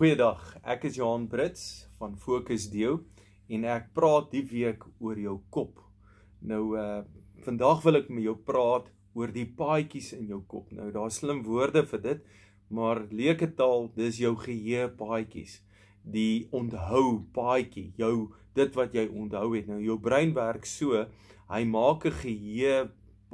Goeiedag. Ek is Johan Brits van Fokus Deo en ek praat die week oor jou kop. Nou uh eh, vandag wil ek met jou praat oor die paadjies in jou kop. Nou daar's slim woorde vir dit, maar leuke taal, dis jou geheue paadjies. Die onthou paadjie, jou dit wat jy onthou het. Nou jou brein werk so, hy maak 'n geheue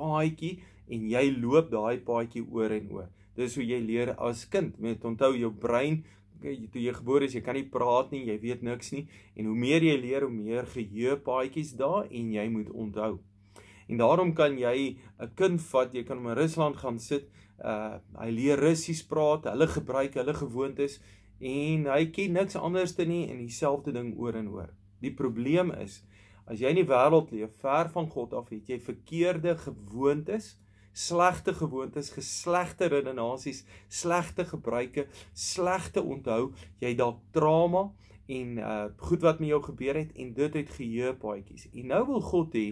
paadjie en jy loop daai paadjie oor en oor. Dis hoe jy leer as kind. Met onthou jou brein toe jy gebore is, jy kan nie praat nie, jy weet niks nie en hoe meer jy leer, hoe meer geheuepaadjies daar en jy moet onthou. En daarom kan jy 'n kind vat, jy kan hom in Rusland gaan sit, uh hy leer Russies praat, hulle gebruik, hulle gewoontes en hy ken niks anders te nie en dieselfde ding oor en oor. Die probleem is as jy in die wêreld leef ver van God af, het jy verkeerde gewoontes slegte gewoontes, geslegte redenasies, slegte gebruike, slegte onthou, jy dalk trauma en uh goed wat met jou gebeur het en dit het geheuepaadjies. En nou wil God hê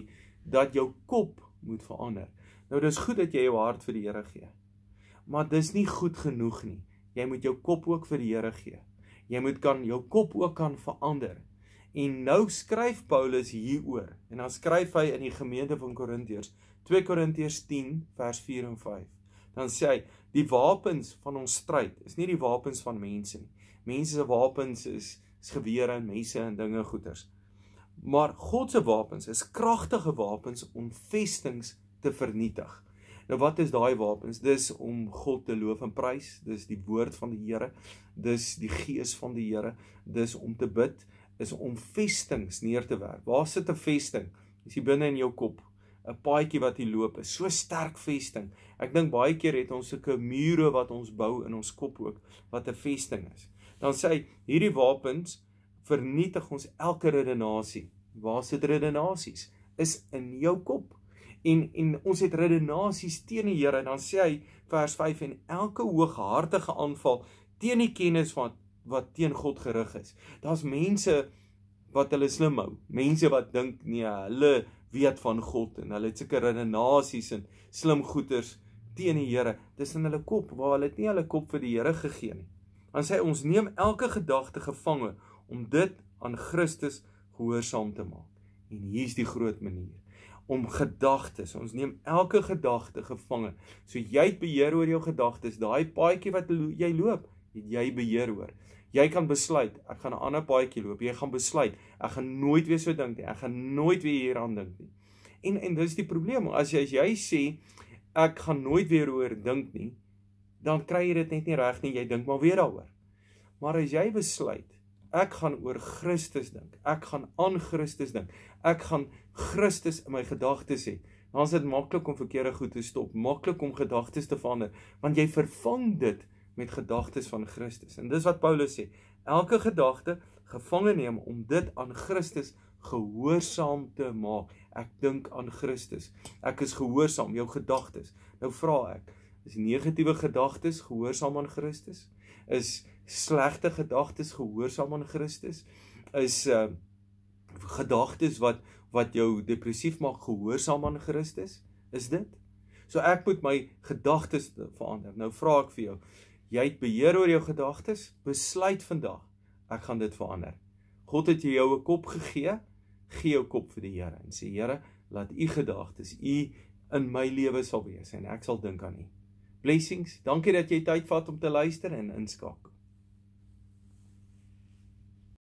dat jou kop moet verander. Nou dis goed dat jy jou hart vir die Here gee. Maar dis nie goed genoeg nie. Jy moet jou kop ook vir die Here gee. Jy moet kan jou kop ook kan verander. En nou skryf Paulus hieroor. En dan skryf hy in die gemeente van Korintiërs 2 Korintiërs 10 vers 4 en 5. Dan sê hy, die wapens van ons stryd is nie die wapens van mense nie. Mense se wapens is, is gewere en messe en dinge goeters. Maar God se wapens is kragtige wapens om vestinge te vernietig. Nou wat is daai wapens? Dis om God te loof en prys, dis die woord van die Here, dis die gees van die Here, dis om te bid, is om vestinge neer te werk. Waar sit 'n vesting? Dis hier binne in jou kop. 'n paadjie wat jy loop, so sterk vesting. Ek dink baie keer het ons sulke mure wat ons bou in ons kop ook wat 'n vesting is. Dan sê hy hierdie wapens vernietig ons elke redenasie. Waar sit redenasies? Is in jou kop. En en ons het redenasies teen die Here. Dan sê hy vers 5 en elke hooghartige aanval teen die kennis van wat teen God gerig is. Daar's mense wat hulle slim hou. Mense wat dink nee, hulle weet van God en hulle het seker redenasies en slim goeters teen die Here. Dis in hulle kop waar hulle nie hulle kop vir die Here gegee nie. Want sê ons neem elke gedagte gevange om dit aan Christus gehoorsaam te maak. En hier's die groot manier om gedagtes. Ons neem elke gedagte gevange. So jy het beheer oor jou gedagtes. Daai paadjie wat jy loop, het jy beheer oor. Jy kan besluit ek gaan 'n ander paadjie loop. Jy gaan besluit ek gaan nooit weer so dink nie. Ek gaan nooit weer hieraan dink nie. En en dis die probleem. As jy as jy sê ek gaan nooit weer oor dink nie, dan kry jy dit net nie reg nie. Jy dink maar weer daaroor. Maar as jy besluit ek gaan oor Christus dink. Ek gaan aan Christus dink. Ek gaan Christus in my gedagtes hê. Dan is dit maklik om verkeerde goed te stop, maklik om gedagtes te verander, want jy vervang dit met gedagtes van Christus. En dis wat Paulus sê. Elke gedagte gevange neem om dit aan Christus gehoorsaam te maak. Ek dink aan Christus. Ek is gehoorsaam jou gedagtes. Nou vra ek, is negatiewe gedagtes gehoorsaam aan Christus? Is slegte gedagtes gehoorsaam aan Christus? Is uh gedagtes wat wat jou depressief maak gehoorsaam aan Christus? Is dit? So ek moet my gedagtes verander. Nou vra ek vir jou, Jy het beheer oor jou gedagtes. Besluit vandag, ek gaan dit verander. God het jou 'n kop gegee. Gee jou kop vir die Here en sê Here, laat u gedagtes u in my lewe sal wees en ek sal dink aan u. Blessings. Dankie dat jy tyd vat om te luister en inskakel.